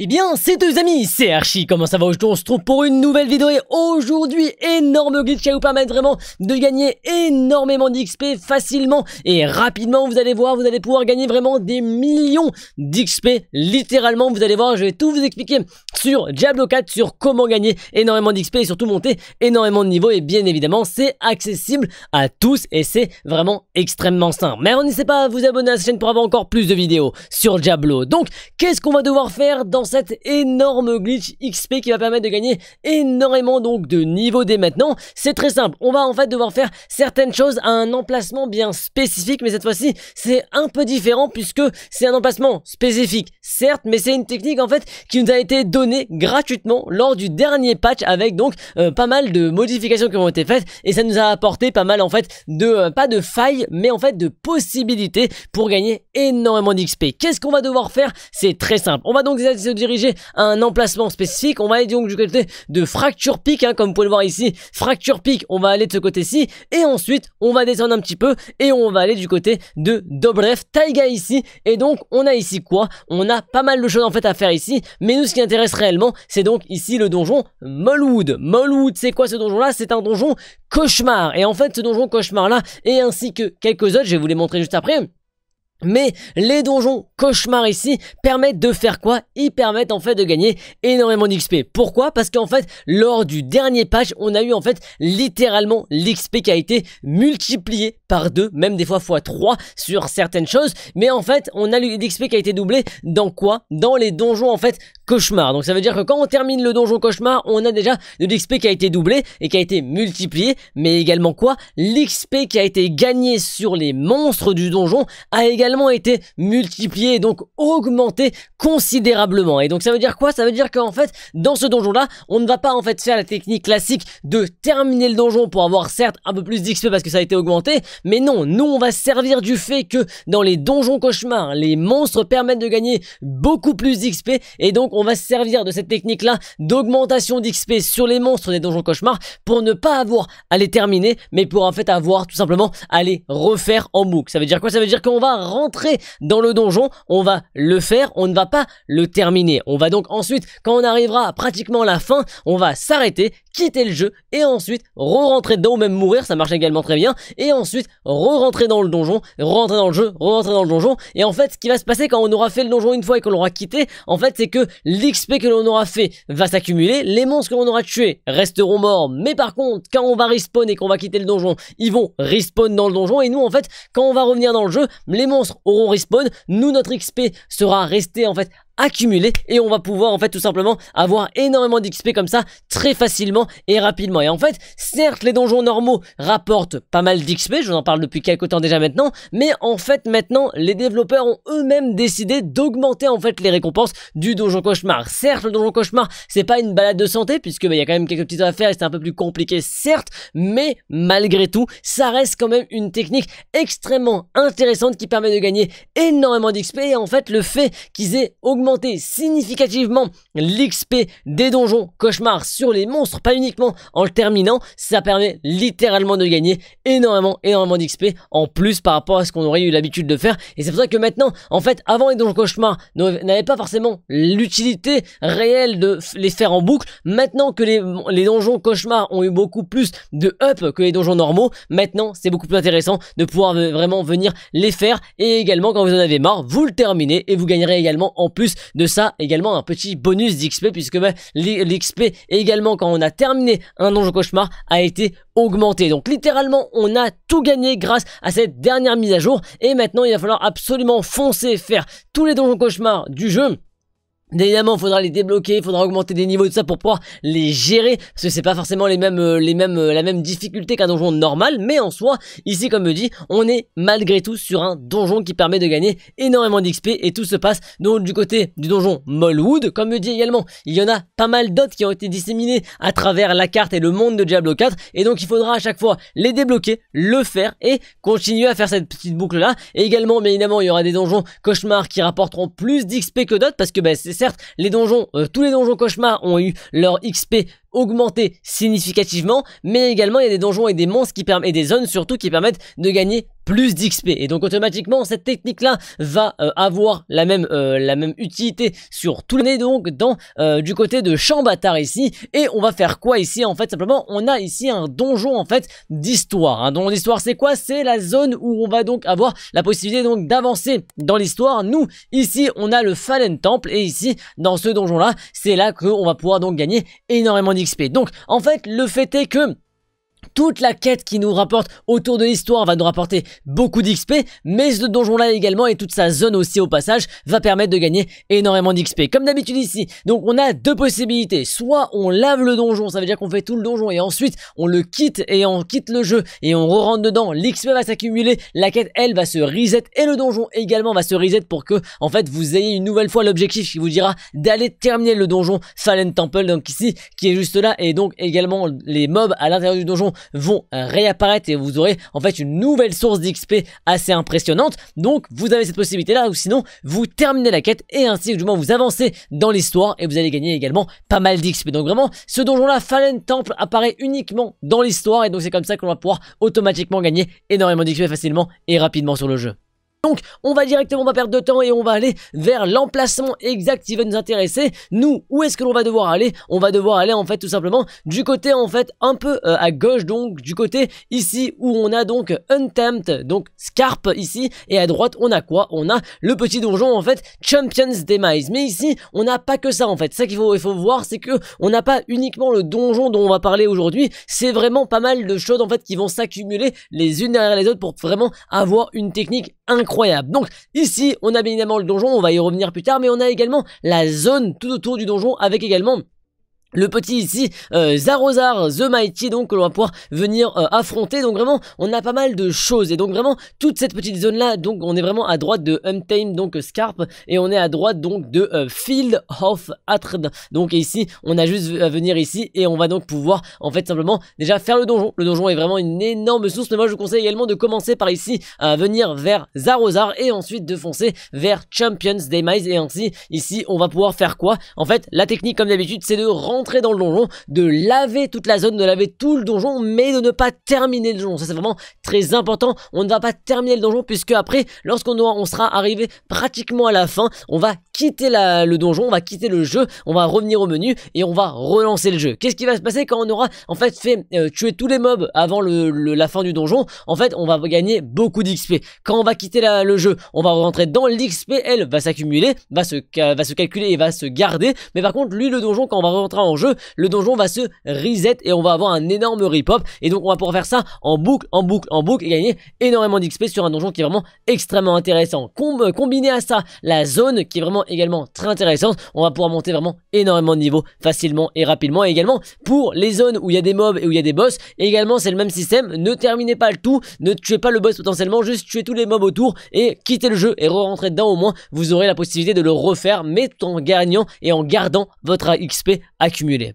Eh bien, c'est deux amis, c'est Archie, comment ça va Aujourd'hui, on se trouve pour une nouvelle vidéo et aujourd'hui, énorme glitch qui va vous permettre vraiment de gagner énormément d'XP facilement et rapidement. Vous allez voir, vous allez pouvoir gagner vraiment des millions d'XP, littéralement. Vous allez voir, je vais tout vous expliquer sur Diablo 4, sur comment gagner énormément d'XP et surtout monter énormément de niveau. Et bien évidemment, c'est accessible à tous et c'est vraiment extrêmement simple. Mais n'hésitez pas à vous abonner à cette chaîne pour avoir encore plus de vidéos sur Diablo. Donc, qu'est-ce qu'on va devoir faire dans cet énorme glitch XP qui va permettre de gagner énormément donc de niveau dès maintenant. C'est très simple, on va en fait devoir faire certaines choses à un emplacement bien spécifique, mais cette fois-ci c'est un peu différent puisque c'est un emplacement spécifique certes, mais c'est une technique en fait qui nous a été donnée gratuitement lors du dernier patch avec donc euh, pas mal de modifications qui ont été faites et ça nous a apporté pas mal en fait de, euh, pas de failles, mais en fait de possibilités pour gagner énormément d'XP. Qu'est-ce qu'on va devoir faire C'est très simple. On va donc se diriger à un emplacement spécifique, on va aller donc du côté de Fracture Peak, hein, comme vous pouvez le voir ici, Fracture Peak, on va aller de ce côté-ci et ensuite on va descendre un petit peu et on va aller du côté de Dobref Taiga ici et donc on a ici quoi On a pas mal de choses en fait à faire ici, mais nous ce qui intéresse réellement, c'est donc ici le donjon Mollwood, Mollwood c'est quoi ce donjon-là C'est un donjon cauchemar. Et en fait, ce donjon cauchemar-là, et ainsi que quelques autres, je vais vous les montrer juste après, mais les donjons cauchemars ici permettent de faire quoi Ils permettent en fait de gagner énormément d'XP. Pourquoi Parce qu'en fait, lors du dernier patch, on a eu en fait littéralement l'XP qui a été multiplié par 2, même des fois fois 3 sur certaines choses. Mais en fait, on a l'XP qui a été doublé dans quoi Dans les donjons en fait cauchemar. Donc ça veut dire que quand on termine le donjon cauchemar, on a déjà de l'XP qui a été doublé et qui a été multiplié, mais également quoi L'XP qui a été gagné sur les monstres du donjon a également été multiplié et donc augmenté considérablement. Et donc ça veut dire quoi Ça veut dire qu'en fait, dans ce donjon-là, on ne va pas en fait faire la technique classique de terminer le donjon pour avoir certes un peu plus d'XP parce que ça a été augmenté, mais non, nous on va servir du fait que dans les donjons cauchemars, les monstres permettent de gagner beaucoup plus d'XP et donc on va se servir de cette technique-là d'augmentation d'XP sur les monstres des donjons cauchemars pour ne pas avoir à les terminer, mais pour en fait avoir tout simplement à les refaire en boucle. Ça veut dire quoi Ça veut dire qu'on va rentrer dans le donjon, on va le faire, on ne va pas le terminer. On va donc ensuite, quand on arrivera à pratiquement la fin, on va s'arrêter, quitter le jeu et ensuite re-rentrer dedans ou même mourir, ça marche également très bien, et ensuite re-rentrer dans le donjon, rentrer dans le jeu, re-rentrer dans le donjon, et en fait ce qui va se passer quand on aura fait le donjon une fois et qu'on l'aura quitté, en fait c'est que l'XP que l'on aura fait va s'accumuler, les monstres que l'on aura tués resteront morts, mais par contre, quand on va respawn et qu'on va quitter le donjon, ils vont respawn dans le donjon, et nous, en fait, quand on va revenir dans le jeu, les monstres auront respawn, nous, notre XP sera resté, en fait, accumuler et on va pouvoir en fait tout simplement avoir énormément d'XP comme ça très facilement et rapidement. Et en fait, certes les donjons normaux rapportent pas mal d'XP, je vous en parle depuis quelques temps déjà maintenant, mais en fait maintenant les développeurs ont eux-mêmes décidé d'augmenter en fait les récompenses du donjon cauchemar. Certes le donjon cauchemar c'est pas une balade de santé puisque bah, il y a quand même quelques petites affaires et c'est un peu plus compliqué certes, mais malgré tout ça reste quand même une technique extrêmement intéressante qui permet de gagner énormément d'XP et en fait le fait qu'ils aient augmenté significativement l'XP des donjons cauchemars sur les monstres, pas uniquement en le terminant, ça permet littéralement de gagner énormément, énormément d'XP en plus par rapport à ce qu'on aurait eu l'habitude de faire. Et c'est pour ça que maintenant, en fait, avant les donjons cauchemars n'avaient pas forcément l'utilité réelle de les faire en boucle. Maintenant que les, les donjons cauchemars ont eu beaucoup plus de up que les donjons normaux, maintenant c'est beaucoup plus intéressant de pouvoir vraiment venir les faire. Et également, quand vous en avez marre, vous le terminez et vous gagnerez également en plus de ça également un petit bonus d'XP puisque bah, l'XP également quand on a terminé un donjon cauchemar a été augmenté. Donc littéralement on a tout gagné grâce à cette dernière mise à jour et maintenant il va falloir absolument foncer faire tous les donjons cauchemars du jeu Évidemment, il faudra les débloquer, il faudra augmenter des niveaux de ça pour pouvoir les gérer, parce que c'est pas forcément les mêmes, euh, les mêmes, euh, la même difficulté qu'un donjon normal, mais en soi, ici, comme me dis, on est malgré tout sur un donjon qui permet de gagner énormément d'XP et tout se passe donc du côté du donjon Molwood, comme je dis également, il y en a pas mal d'autres qui ont été disséminés à travers la carte et le monde de Diablo 4, et donc il faudra à chaque fois les débloquer, le faire et continuer à faire cette petite boucle là. Et également, bien évidemment, il y aura des donjons cauchemars qui rapporteront plus d'XP que d'autres parce que ben, c'est certes, les donjons, euh, tous les donjons cauchemars ont eu leur XP augmenter significativement, mais également il y a des donjons et des monstres qui permettent, et des zones surtout qui permettent de gagner plus d'XP. Et donc automatiquement cette technique là va euh, avoir la même, euh, la même utilité sur tout nez donc dans euh, du côté de Chambatar ici. Et on va faire quoi ici en fait Simplement on a ici un donjon en fait d'histoire. Un donjon d'histoire c'est quoi C'est la zone où on va donc avoir la possibilité donc d'avancer dans l'histoire. Nous ici on a le Fallen Temple et ici dans ce donjon là c'est là qu'on va pouvoir donc gagner énormément XP. Donc, en fait, le fait est que toute la quête qui nous rapporte autour de l'histoire va nous rapporter beaucoup d'XP, mais ce donjon-là également et toute sa zone aussi au passage va permettre de gagner énormément d'XP. Comme d'habitude ici, donc on a deux possibilités. Soit on lave le donjon, ça veut dire qu'on fait tout le donjon et ensuite on le quitte et on quitte le jeu et on re-rentre dedans. L'XP va s'accumuler, la quête elle va se reset et le donjon également va se reset pour que en fait vous ayez une nouvelle fois l'objectif qui vous dira d'aller terminer le donjon Fallen Temple donc ici qui est juste là et donc également les mobs à l'intérieur du donjon vont réapparaître et vous aurez en fait une nouvelle source d'XP assez impressionnante. Donc vous avez cette possibilité là ou sinon vous terminez la quête et ainsi du moins vous avancez dans l'histoire et vous allez gagner également pas mal d'XP. Donc vraiment ce donjon là Fallen Temple apparaît uniquement dans l'histoire et donc c'est comme ça qu'on va pouvoir automatiquement gagner énormément d'XP facilement et rapidement sur le jeu. Donc, on va directement pas perdre de temps et on va aller vers l'emplacement exact qui va nous intéresser. Nous, où est-ce que l'on va devoir aller On va devoir aller en fait tout simplement du côté en fait un peu euh, à gauche donc du côté ici où on a donc Untempt, donc Scarp ici et à droite on a quoi On a le petit donjon en fait Champions Demise. Mais ici, on n'a pas que ça en fait. Ça qu'il faut, il faut voir, c'est que on n'a pas uniquement le donjon dont on va parler aujourd'hui. C'est vraiment pas mal de choses en fait qui vont s'accumuler les unes derrière les autres pour vraiment avoir une technique incroyable incroyable. Donc ici, on a bien évidemment le donjon, on va y revenir plus tard, mais on a également la zone tout autour du donjon avec également le petit ici, euh, Zarozar The Mighty, donc que l'on va pouvoir venir euh, affronter. Donc vraiment, on a pas mal de choses. Et donc vraiment, toute cette petite zone-là, donc on est vraiment à droite de Untamed, donc euh, Scarp, et on est à droite donc de Field of Atred. Donc ici, on a juste à venir ici, et on va donc pouvoir, en fait, simplement, déjà faire le donjon. Le donjon est vraiment une énorme source, mais moi je vous conseille également de commencer par ici, à venir vers Zarozar, et ensuite de foncer vers Champions Demise. Et ainsi, ici, on va pouvoir faire quoi En fait, la technique, comme d'habitude, c'est de rentrer dans le donjon, de laver toute la zone, de laver tout le donjon, mais de ne pas terminer le donjon. Ça c'est vraiment très important. On ne va pas terminer le donjon puisque après, lorsqu'on on sera arrivé pratiquement à la fin, on va quitter le donjon, on va quitter le jeu, on va revenir au menu et on va relancer le jeu. Qu'est-ce qui va se passer quand on aura en fait fait euh, tuer tous les mobs avant la fin du donjon En fait, on va gagner beaucoup d'XP. Quand on va quitter le jeu, on va rentrer dans l'XP, elle va s'accumuler, va se, va se calculer et va se garder. Mais par contre, lui, le donjon, quand on va rentrer en jeu, le donjon va se reset et on va avoir un énorme rip Et donc on va pouvoir faire ça en boucle, en boucle, en boucle et gagner énormément d'XP sur un donjon qui est vraiment extrêmement intéressant. Com euh, combiné à ça, la zone qui est vraiment également très intéressante, on va pouvoir monter vraiment énormément de niveau facilement et rapidement. également pour les zones où il y a des mobs et où il y a des boss, également c'est le même système, ne terminez pas le tout, ne tuez pas le boss potentiellement, juste tuez tous les mobs autour et quittez le jeu et re-rentrez dedans au moins, vous aurez la possibilité de le refaire mais en gagnant et en gardant votre XP Akmüri